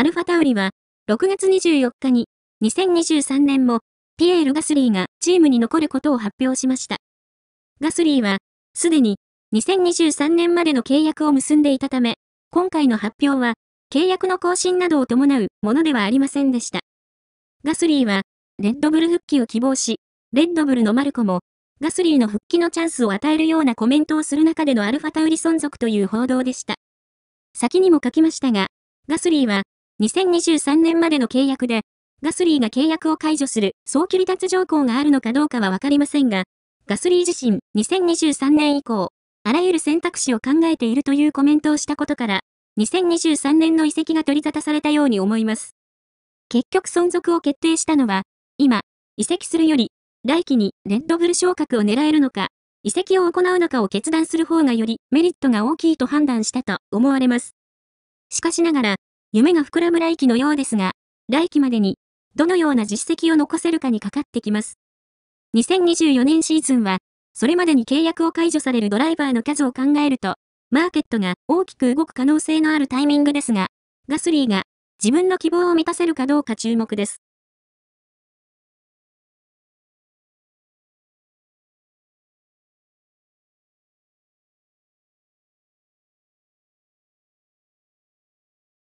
アルファタウリは、6月24日に、2023年も、ピエール・ガスリーがチームに残ることを発表しました。ガスリーは、すでに、2023年までの契約を結んでいたため、今回の発表は、契約の更新などを伴うものではありませんでした。ガスリーは、レッドブル復帰を希望し、レッドブルのマルコも、ガスリーの復帰のチャンスを与えるようなコメントをする中でのアルファタウリ存続という報道でした。先にも書きましたが、ガスリーは、2023年までの契約で、ガスリーが契約を解除する早期離脱条項があるのかどうかはわかりませんが、ガスリー自身2023年以降、あらゆる選択肢を考えているというコメントをしたことから、2023年の移籍が取り沙汰されたように思います。結局存続を決定したのは、今、移籍するより、来季にレッドブル昇格を狙えるのか、移籍を行うのかを決断する方がよりメリットが大きいと判断したと思われます。しかしながら、夢が膨らむ来期のようですが、来期までに、どのような実績を残せるかにかかってきます。2024年シーズンは、それまでに契約を解除されるドライバーの数を考えると、マーケットが大きく動く可能性のあるタイミングですが、ガスリーが自分の希望を満たせるかどうか注目です。